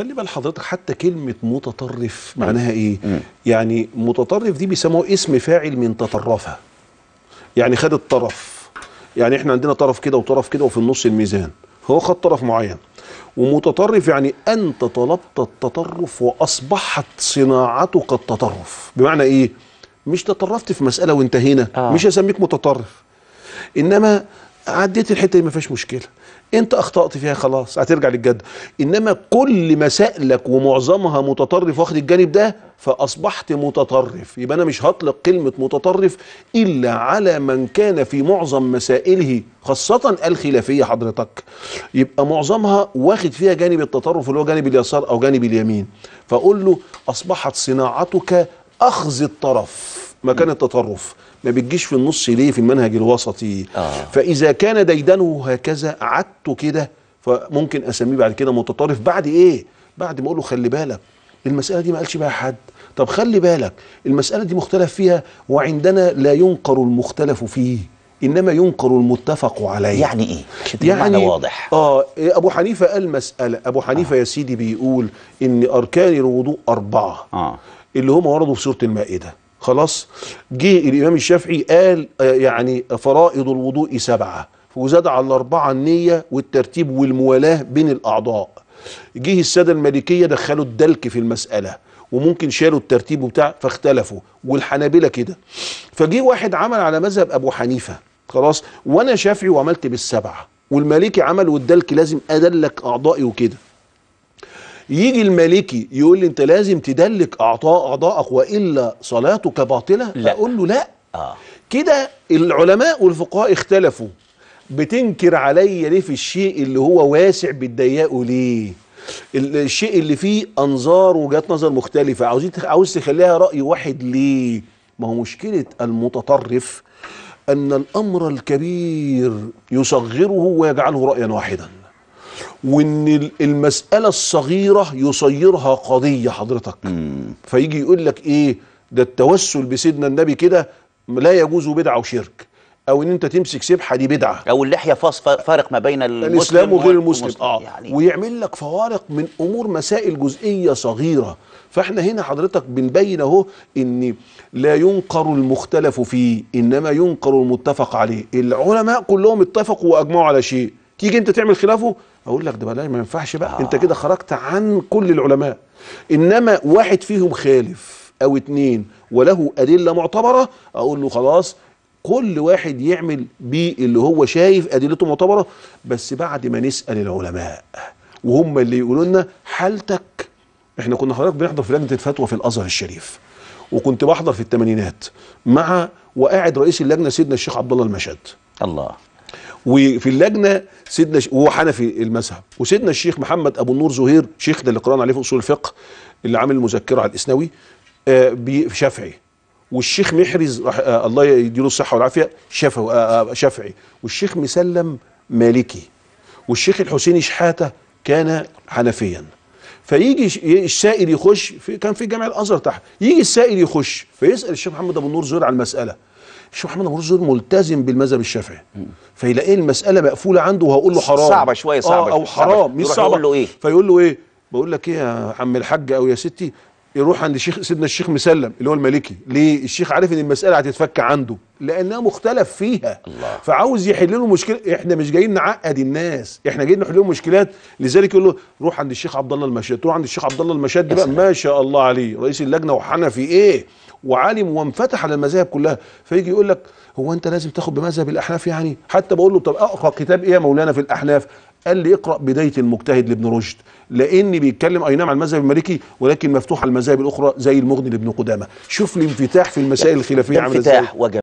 خلي بال حضرتك حتى كلمه متطرف معناها ايه يعني متطرف دي بيسموه اسم فاعل من تطرفه يعني خد الطرف يعني احنا عندنا طرف كده وطرف كده وفي النص الميزان هو خد طرف معين ومتطرف يعني انت طلبت التطرف واصبحت صناعتك التطرف بمعنى ايه مش تطرفت في مساله وانتهينا آه. مش هسميك متطرف انما عديت الحته دي ما فيهاش مشكله انت اخطات فيها خلاص هترجع للجد انما كل مسائلك ومعظمها متطرف واخد الجانب ده فاصبحت متطرف يبقى انا مش هطلق كلمه متطرف الا على من كان في معظم مسائله خاصه الخلافيه حضرتك يبقى معظمها واخد فيها جانب التطرف اللي هو جانب اليسار او جانب اليمين فاقول له اصبحت صناعتك اخذ الطرف مكان التطرف ما بتجيش في النص ليه في المنهج الوسطي آه. فاذا كان ديدنه هكذا عدته كده فممكن اسميه بعد كده متطرف بعد ايه بعد ما اقول له خلي بالك المساله دي ما قالش بها حد طب خلي بالك المساله دي مختلف فيها وعندنا لا ينقر المختلف فيه انما ينقر المتفق عليه يعني ايه يعني واضح اه إيه، ابو حنيفه قال مساله ابو حنيفه آه. يا سيدي بيقول ان اركان الوضوء اربعه آه. اللي هم وردوا في سوره المائده خلاص جه الامام الشافعي قال آه، يعني فرائض الوضوء سبعه وزاد على الاربعه النيه والترتيب والموالاه بين الاعضاء جه الساده المالكيه دخلوا الدلك في المساله وممكن شالوا الترتيب وبتاع فاختلفوا والحنابله كده فجه واحد عمل على مذهب ابو حنيفه خلاص وانا شافعي وعملت بالسبعه والمالكي عمل والدلك لازم ادلك اعضائي وكده يجي المالكي يقول لي انت لازم تدلك اعطاء اعضائك والا صلاتك باطله لا. اقول له لا آه. كده العلماء والفقهاء اختلفوا بتنكر عليا ليه في الشيء اللي هو واسع بتضيقه ليه الشيء اللي فيه انظار وجهات نظر مختلفه عاوز عاوز تخليها راي واحد ليه ما هو مشكله المتطرف ان الامر الكبير يصغره ويجعله رايا واحدا وان المساله الصغيره يصيرها قضيه حضرتك مم. فيجي يقول لك ايه ده التوسل بسيدنا النبي كده لا يجوز بدعه وشرك او ان انت تمسك سبحه دي بدعه او اللحيه فارق ما بين الاسلام وغير المسلم, المسلم. اه يعني. ويعمل لك فوارق من امور مسائل جزئيه صغيره فاحنا هنا حضرتك بنبين اهو ان لا ينقر المختلف فيه انما ينقر المتفق عليه العلماء كلهم اتفقوا واجمعوا على شيء تيجي انت تعمل خلافه اقول لك ده بلاش ما ينفعش بقى آه. انت كده آه. خرجت عن كل العلماء انما واحد فيهم خالف او اتنين وله ادله معتبره اقول له خلاص كل واحد يعمل بيه اللي هو شايف ادلته معتبره بس بعد ما نسال العلماء وهم اللي يقولوا لنا حالتك احنا كنا حضرتك بنحضر في لجنه الفتوى في الازهر الشريف وكنت بحضر في الثمانينات مع وقاعد رئيس اللجنه سيدنا الشيخ عبد الله المشهد الله وفي اللجنه سيدنا وهو حنفي المذهب وسيدنا الشيخ محمد ابو النور زهير شيخنا اللي قرانا عليه في اصول الفقه اللي عامل المذكره على الاسنوي آه، شافعي والشيخ محرز رح آه، الله يديله الصحه والعافيه شافعي آه، شافعي والشيخ مسلم مالكي والشيخ الحسيني شحاته كان حنفيا فيجي السائل يخش في كان في جامع الازهر تحت يجي السائل يخش فيسال الشيخ محمد ابو النور زهير على المساله الشيخ محمد ابو رشد ملتزم بالمذهب الشافعي فيلاقيه المساله مقفوله عنده وهقول له حرام صعبه شويه صعبه آه او حرام مش صعبه يقول له ايه فيقول له ايه بقول لك ايه يا عم الحاج او يا ستي يروح عند الشيخ سيدنا الشيخ مسلم اللي هو المالكي ليه الشيخ عارف ان المساله هتتفك عنده لانها مختلف فيها الله. فعاوز يحل له مشكله احنا مش جايين نعقد الناس احنا جايين نحل لهم مشكلات لذلك يقول له روح عند الشيخ عبد الله المشاد تروح عند الشيخ عبد الله المشاد بقى ما شاء الله عليه رئيس اللجنه وحنفي ايه وعالم وانفتح على المذاهب كلها فيجي يقول لك هو انت لازم تاخد بمذهب الاحناف يعني حتى بقول له طب اقرا كتاب ايه يا مولانا في الاحناف قال لي اقرا بدايه المجتهد لابن رشد لان بيتكلم اي نعم عن المذهب المالكي ولكن مفتوح على المذاهب الاخرى زي المغني لابن قدامه شوف الانفتاح في المسائل الخلافيه عامل ازاي